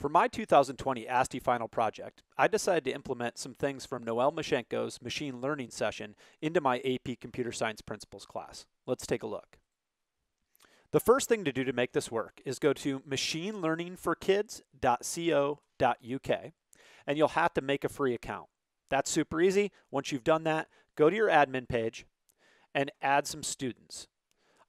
For my 2020 ASTI final project, I decided to implement some things from Noel Mashenko's machine learning session into my AP Computer Science Principles class. Let's take a look. The first thing to do to make this work is go to machinelearningforkids.co.uk and you'll have to make a free account. That's super easy. Once you've done that, go to your admin page and add some students.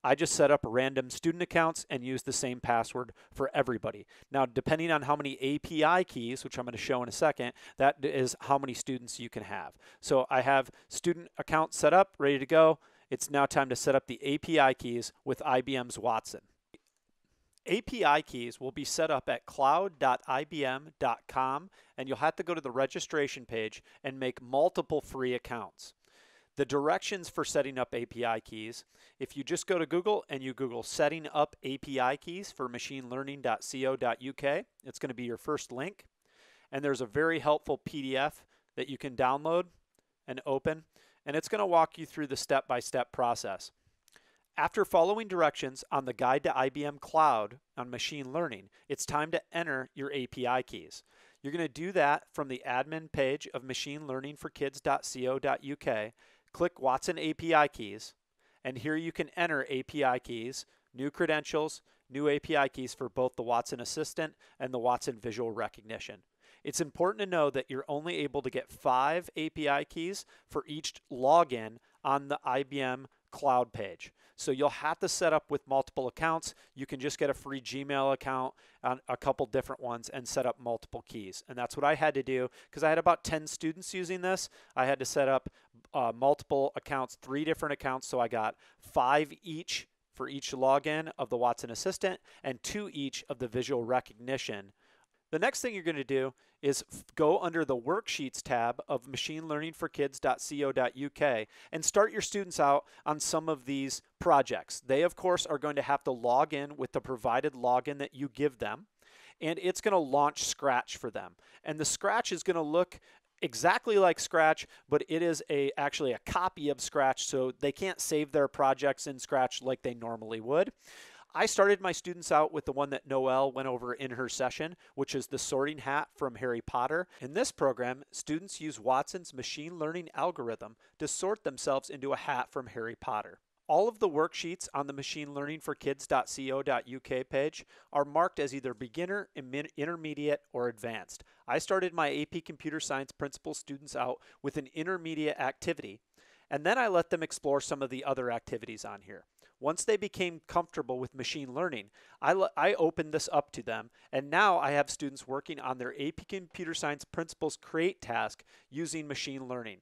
I just set up random student accounts and use the same password for everybody. Now, depending on how many API keys, which I'm going to show in a second, that is how many students you can have. So I have student account set up, ready to go. It's now time to set up the API keys with IBM's Watson. API keys will be set up at cloud.ibm.com and you'll have to go to the registration page and make multiple free accounts the directions for setting up API keys. If you just go to Google and you Google setting up API keys for machinelearning.co.uk, it's going to be your first link. And there's a very helpful PDF that you can download and open, and it's going to walk you through the step by step process. After following directions on the Guide to IBM Cloud on Machine Learning, it's time to enter your API keys. You're going to do that from the admin page of machineLearningForKids.co.uk Click Watson API keys, and here you can enter API keys, new credentials, new API keys for both the Watson Assistant and the Watson Visual Recognition. It's important to know that you're only able to get five API keys for each login on the IBM cloud page. So you'll have to set up with multiple accounts. You can just get a free Gmail account on a couple different ones and set up multiple keys. And that's what I had to do because I had about 10 students using this. I had to set up uh, multiple accounts, three different accounts. So I got five each for each login of the Watson Assistant and two each of the visual recognition. The next thing you're going to do is go under the worksheets tab of machinelearningforkids.co.uk and start your students out on some of these projects. They, of course, are going to have to log in with the provided login that you give them and it's going to launch Scratch for them. And the Scratch is going to look exactly like Scratch, but it is a actually a copy of Scratch, so they can't save their projects in Scratch like they normally would. I started my students out with the one that Noelle went over in her session, which is the sorting hat from Harry Potter. In this program, students use Watson's machine learning algorithm to sort themselves into a hat from Harry Potter. All of the worksheets on the Machine Learning for Kids.co.uk page are marked as either beginner, intermediate, or advanced. I started my AP Computer Science Principal students out with an intermediate activity, and then I let them explore some of the other activities on here. Once they became comfortable with machine learning, I, I opened this up to them, and now I have students working on their AP Computer Science Principles Create task using machine learning.